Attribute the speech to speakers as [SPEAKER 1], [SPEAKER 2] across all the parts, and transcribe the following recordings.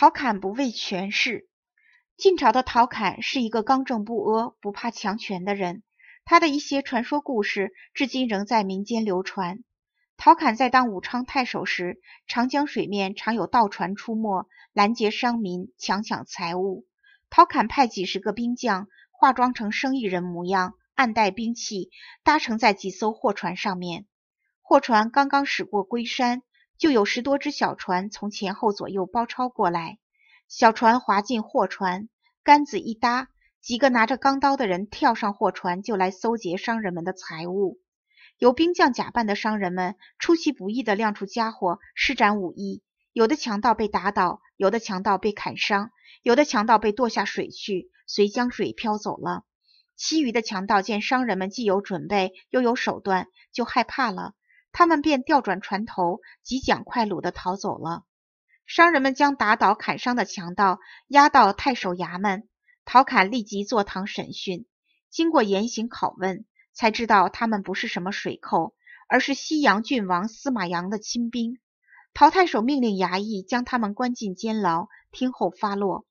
[SPEAKER 1] 陶侃不畏权势。晋朝的陶侃是一个刚正不阿、不怕强权的人，他的一些传说故事至今仍在民间流传。陶侃在当武昌太守时，长江水面常有盗船出没，拦截商民，强抢财物。陶侃派几十个兵将化妆成生意人模样，暗带兵器，搭乘在几艘货船上面。货船刚刚驶过龟山。就有十多只小船从前后左右包抄过来，小船划进货船，杆子一搭，几个拿着钢刀的人跳上货船，就来搜劫商人们的财物。由兵将假扮的商人们出其不意地亮出家伙，施展武艺，有的强盗被打倒，有的强盗被砍伤，有的强盗被剁下水去，随江水飘走了。其余的强盗见商人们既有准备，又有手段，就害怕了。他们便调转船头，急桨快橹的逃走了。商人们将打倒砍伤的强盗押到太守衙门，陶侃立即坐堂审讯。经过严刑拷问，才知道他们不是什么水寇，而是西洋郡王司马阳的亲兵。陶太守命令衙役将他们关进监牢，听候发落。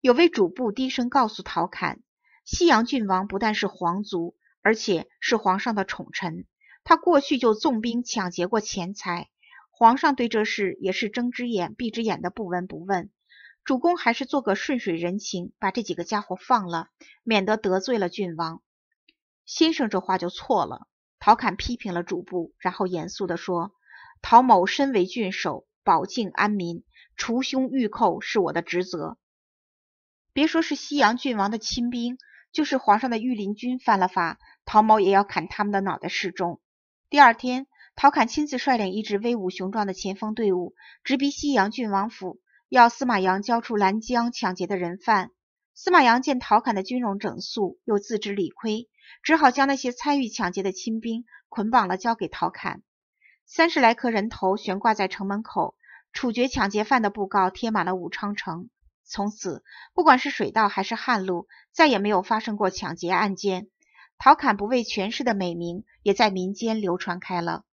[SPEAKER 1] 有位主簿低声告诉陶侃：“西洋郡王不但是皇族，而且是皇上的宠臣。”他过去就纵兵抢劫过钱财，皇上对这事也是睁只眼闭只眼的，不闻不问。主公还是做个顺水人情，把这几个家伙放了，免得得罪了郡王。先生这话就错了。陶侃批评了主簿，然后严肃地说：“陶某身为郡守，保境安民，除凶御寇是我的职责。别说是西洋郡王的亲兵，就是皇上的御林军犯了法，陶某也要砍他们的脑袋示众。”第二天，陶侃亲自率领一支威武雄壮的前锋队伍，直逼西阳郡王府，要司马阳交出兰江抢劫的人犯。司马阳见陶侃的军容整肃，又自知理亏，只好将那些参与抢劫的亲兵捆绑了交给陶侃。三十来颗人头悬挂在城门口，处决抢劫犯的布告贴满了武昌城。从此，不管是水道还是旱路，再也没有发生过抢劫案件。陶侃不畏权势的美名，也在民间流传开了。